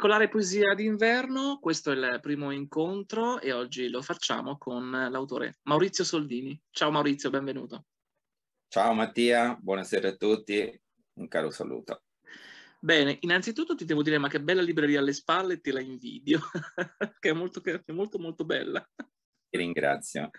Circolare Poesia d'inverno, questo è il primo incontro e oggi lo facciamo con l'autore Maurizio Soldini. Ciao Maurizio, benvenuto. Ciao Mattia, buonasera a tutti, un caro saluto. Bene, innanzitutto ti devo dire ma che bella libreria alle spalle, te la invidio, che, è molto, che è molto molto bella. Ti ringrazio.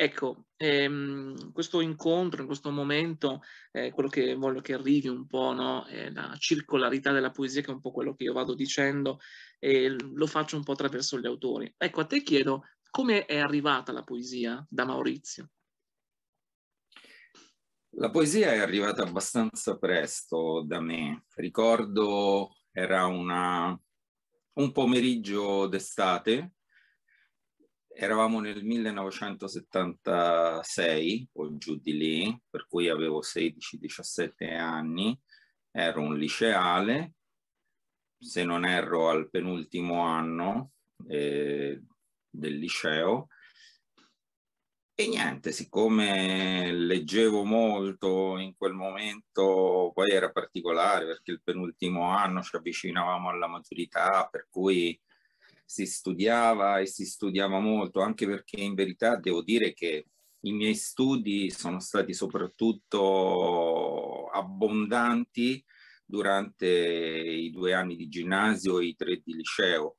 Ecco, ehm, questo incontro, in questo momento, eh, quello che voglio che arrivi un po', no? è la circolarità della poesia, che è un po' quello che io vado dicendo, e lo faccio un po' attraverso gli autori. Ecco, a te chiedo, come è arrivata la poesia da Maurizio? La poesia è arrivata abbastanza presto da me. Ricordo era una, un pomeriggio d'estate eravamo nel 1976 o giù di lì, per cui avevo 16-17 anni, ero un liceale, se non erro al penultimo anno eh, del liceo. E niente, siccome leggevo molto in quel momento, poi era particolare perché il penultimo anno ci avvicinavamo alla maturità, per cui si studiava e si studiava molto, anche perché in verità devo dire che i miei studi sono stati soprattutto abbondanti durante i due anni di ginnasio e i tre di liceo.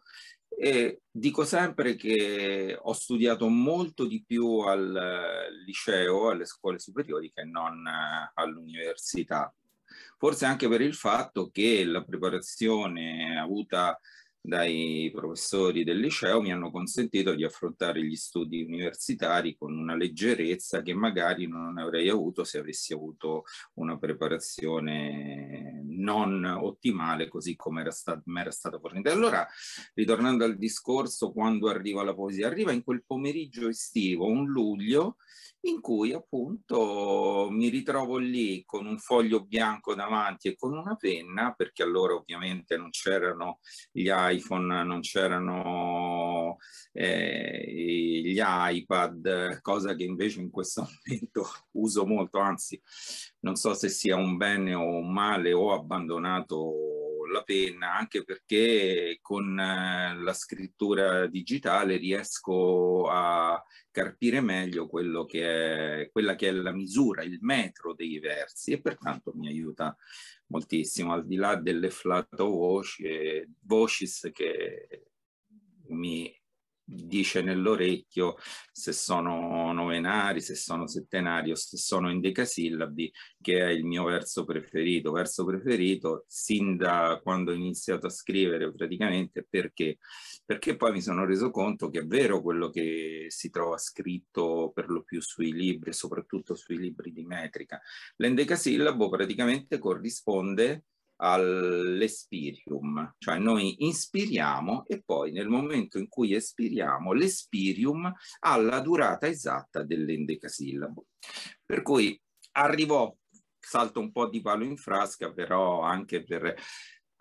E dico sempre che ho studiato molto di più al eh, liceo, alle scuole superiori, che non eh, all'università. Forse anche per il fatto che la preparazione avuta dai professori del liceo mi hanno consentito di affrontare gli studi universitari con una leggerezza che magari non avrei avuto se avessi avuto una preparazione non ottimale così come era stat- era stato fornito. Allora, ritornando al discorso, quando arriva la poesia? Arriva in quel pomeriggio estivo, un luglio, in cui appunto mi ritrovo lì con un foglio bianco davanti e con una penna, perché allora ovviamente non c'erano gli iPhone, non c'erano eh, gli iPad, cosa che invece in questo momento uso molto, anzi non so se sia un bene o un male, ho abbandonato la penna anche perché con eh, la scrittura digitale riesco a carpire meglio quello che è, quella che è la misura, il metro dei versi e pertanto mi aiuta moltissimo, al di là delle flat voci, eh, voices che mi dice nell'orecchio se sono novenari, se sono settenari o se sono endecasillabi, che è il mio verso preferito. Verso preferito sin da quando ho iniziato a scrivere praticamente perché? Perché poi mi sono reso conto che è vero quello che si trova scritto per lo più sui libri, soprattutto sui libri di metrica. L'endecasillabo praticamente corrisponde all'espirium, cioè noi inspiriamo e poi nel momento in cui espiriamo l'espirium ha la durata esatta dell'endecasillabo. Per cui arrivò, salto un po' di palo in frasca, però anche per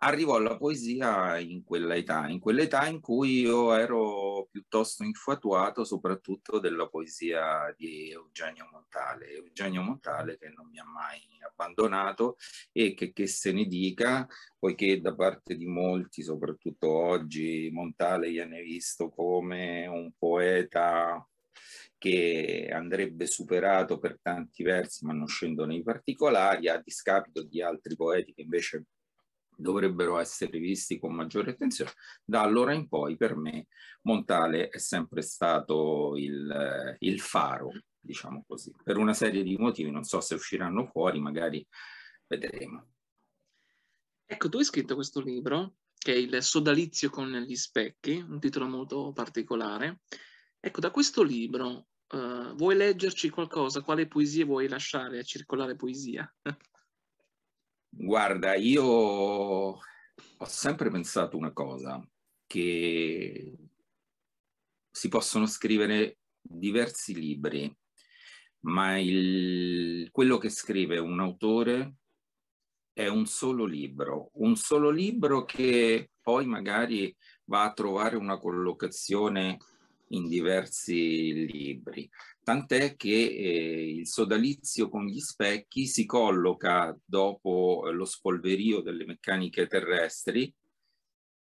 arrivò la poesia in quell'età, in quell'età in cui io ero piuttosto infatuato soprattutto della poesia di Eugenio Montale, Eugenio Montale che non mi ha mai abbandonato e che, che se ne dica, poiché da parte di molti, soprattutto oggi, Montale viene visto come un poeta che andrebbe superato per tanti versi, ma non scendo nei particolari, a discapito di altri poeti che invece dovrebbero essere visti con maggiore attenzione. Da allora in poi per me Montale è sempre stato il, eh, il faro, diciamo così, per una serie di motivi, non so se usciranno fuori, magari vedremo. Ecco, tu hai scritto questo libro, che è Il sodalizio con gli specchi, un titolo molto particolare. Ecco, da questo libro eh, vuoi leggerci qualcosa? Quale poesia vuoi lasciare a circolare poesia? Guarda, io ho sempre pensato una cosa, che si possono scrivere diversi libri, ma il, quello che scrive un autore è un solo libro, un solo libro che poi magari va a trovare una collocazione in diversi libri tant'è che eh, il sodalizio con gli specchi si colloca dopo eh, lo spolverio delle meccaniche terrestri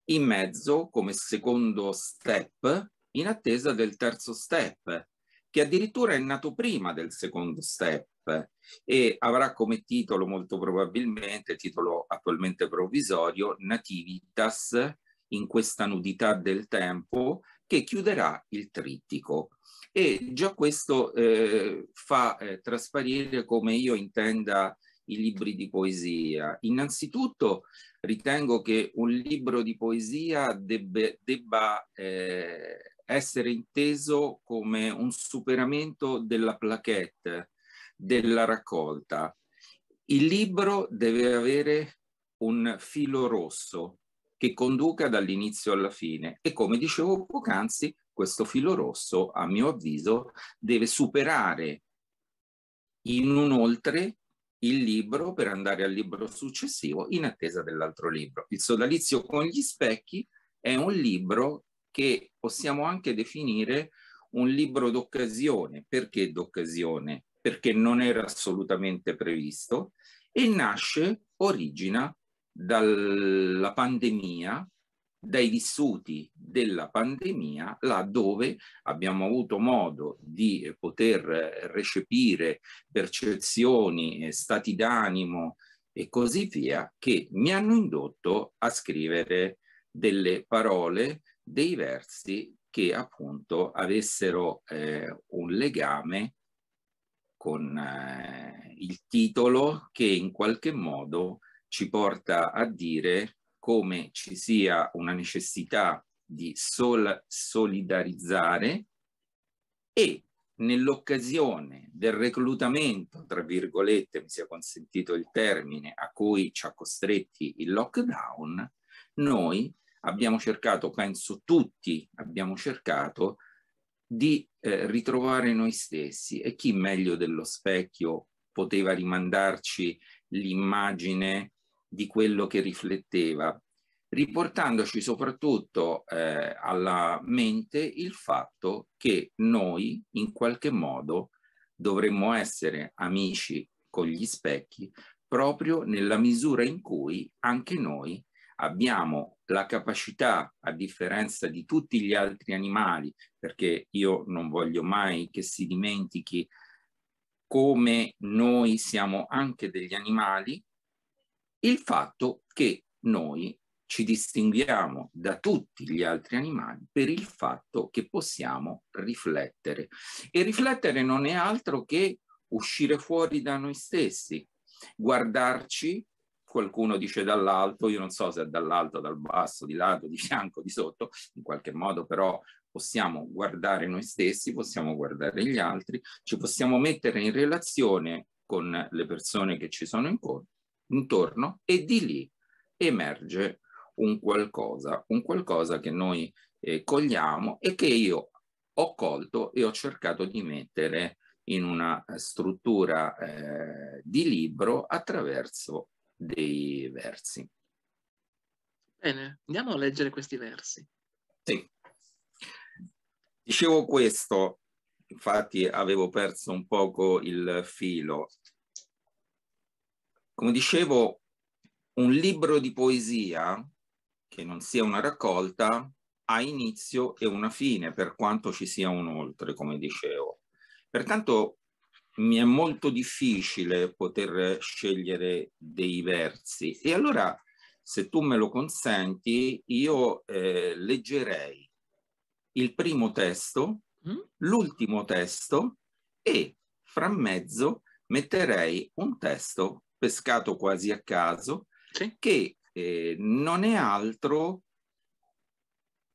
in mezzo come secondo step in attesa del terzo step che addirittura è nato prima del secondo step e avrà come titolo molto probabilmente, titolo attualmente provvisorio, Nativitas in questa nudità del tempo che chiuderà il trittico. E già questo eh, fa eh, trasparire come io intenda i libri di poesia. Innanzitutto ritengo che un libro di poesia debbe, debba eh, essere inteso come un superamento della plaquette, della raccolta. Il libro deve avere un filo rosso, che conduca dall'inizio alla fine. E come dicevo poc'anzi, questo filo rosso, a mio avviso, deve superare in un oltre il libro per andare al libro successivo in attesa dell'altro libro. Il sodalizio con gli specchi è un libro che possiamo anche definire un libro d'occasione. Perché d'occasione? Perché non era assolutamente previsto e nasce, origina dalla pandemia, dai vissuti della pandemia, là dove abbiamo avuto modo di poter eh, recepire percezioni, stati d'animo e così via, che mi hanno indotto a scrivere delle parole, dei versi che appunto avessero eh, un legame con eh, il titolo che in qualche modo ci porta a dire come ci sia una necessità di sol- solidarizzare e nell'occasione del reclutamento, tra virgolette, mi sia consentito il termine, a cui ci ha costretti il lockdown, noi abbiamo cercato, penso tutti abbiamo cercato, di eh, ritrovare noi stessi e chi meglio dello specchio poteva rimandarci l'immagine di quello che rifletteva, riportandoci soprattutto eh, alla mente il fatto che noi in qualche modo dovremmo essere amici con gli specchi proprio nella misura in cui anche noi abbiamo la capacità, a differenza di tutti gli altri animali, perché io non voglio mai che si dimentichi come noi siamo anche degli animali, il fatto che noi ci distinguiamo da tutti gli altri animali per il fatto che possiamo riflettere. E riflettere non è altro che uscire fuori da noi stessi, guardarci, qualcuno dice dall'alto, io non so se è dall'alto, dal basso, di lato, di fianco, di sotto, in qualche modo però possiamo guardare noi stessi, possiamo guardare gli altri, ci possiamo mettere in relazione con le persone che ci sono incontro intorno e di lì emerge un qualcosa, un qualcosa che noi eh, cogliamo e che io ho colto e ho cercato di mettere in una struttura eh, di libro attraverso dei versi. Bene, andiamo a leggere questi versi. Sì. Dicevo questo, infatti avevo perso un poco il filo. Come dicevo, un libro di poesia, che non sia una raccolta, ha inizio e una fine, per quanto ci sia un oltre, come dicevo. Pertanto mi è molto difficile poter scegliere dei versi. E allora, se tu me lo consenti, io eh, leggerei il primo testo, mm? l'ultimo testo e fra mezzo metterei un testo pescato quasi a caso, sì. che eh, non è altro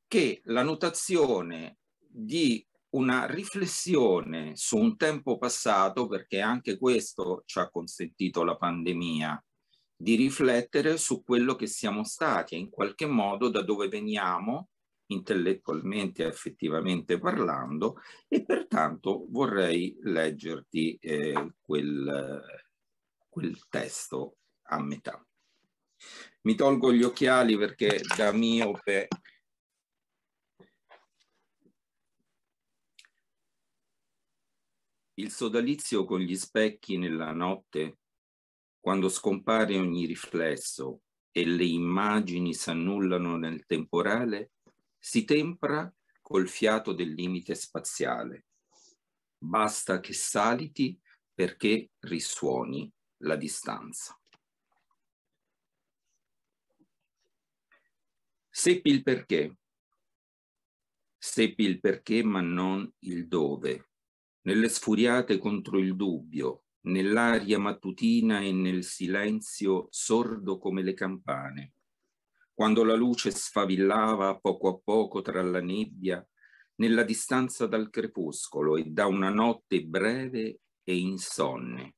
che la notazione di una riflessione su un tempo passato, perché anche questo ci ha consentito la pandemia, di riflettere su quello che siamo stati e in qualche modo da dove veniamo intellettualmente e effettivamente parlando e pertanto vorrei leggerti eh, quel, quel testo a metà. Mi tolgo gli occhiali perché da miope il sodalizio con gli specchi nella notte, quando scompare ogni riflesso e le immagini s'annullano nel temporale, si tempra col fiato del limite spaziale. Basta che saliti perché risuoni la distanza. Seppi il perché, seppi il perché ma non il dove, nelle sfuriate contro il dubbio, nell'aria mattutina e nel silenzio sordo come le campane. Quando la luce sfavillava poco a poco tra la nebbia, nella distanza dal crepuscolo e da una notte breve e insonne,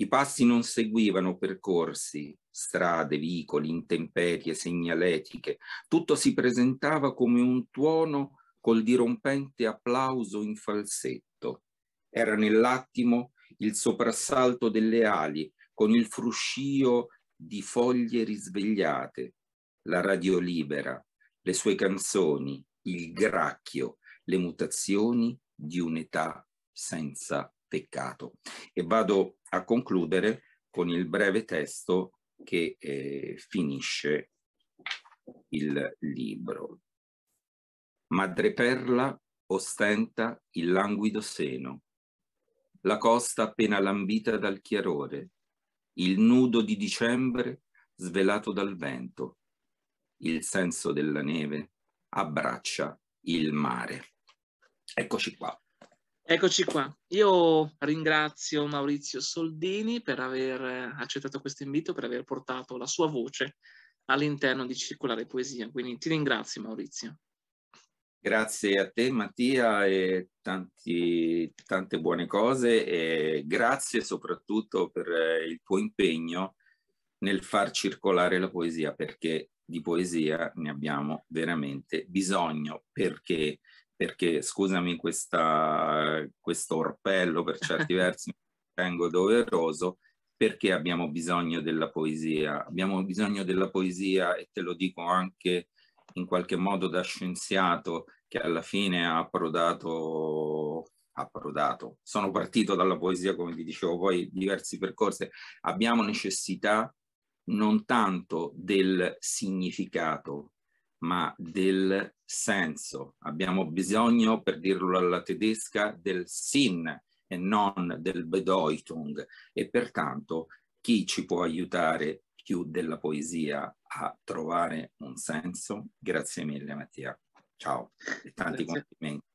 i passi non seguivano percorsi, strade, vicoli, intemperie, segnaletiche. Tutto si presentava come un tuono col dirompente applauso in falsetto. Era nell'attimo il soprassalto delle ali, con il fruscio di foglie risvegliate, la radio libera, le sue canzoni, il gracchio, le mutazioni di un'età senza peccato. E vado a concludere con il breve testo che eh, finisce il libro. Madreperla ostenta il languido seno, la costa appena lambita dal chiarore, il nudo di dicembre svelato dal vento, il senso della neve abbraccia il mare. Eccoci qua. Eccoci qua. Io ringrazio Maurizio Soldini per aver eh, accettato questo invito, per aver portato la sua voce all'interno di Circolare Poesia. Quindi ti ringrazio Maurizio. Grazie a te Mattia e tanti, tante buone cose e grazie soprattutto per eh, il tuo impegno nel far circolare la poesia perché di poesia ne abbiamo veramente bisogno perché perché scusami questa, questo orpello per certi versi, mi tengo doveroso, perché abbiamo bisogno della poesia. Abbiamo bisogno della poesia e te lo dico anche in qualche modo da scienziato che alla fine ha approdato, approdato. Sono partito dalla poesia, come vi dicevo, poi diversi percorsi. Abbiamo necessità non tanto del significato, ma del senso. Abbiamo bisogno, per dirlo alla tedesca, del sin e non del bedeutung e pertanto chi ci può aiutare più della poesia a trovare un senso? Grazie mille Mattia. Ciao e tanti Grazie. complimenti.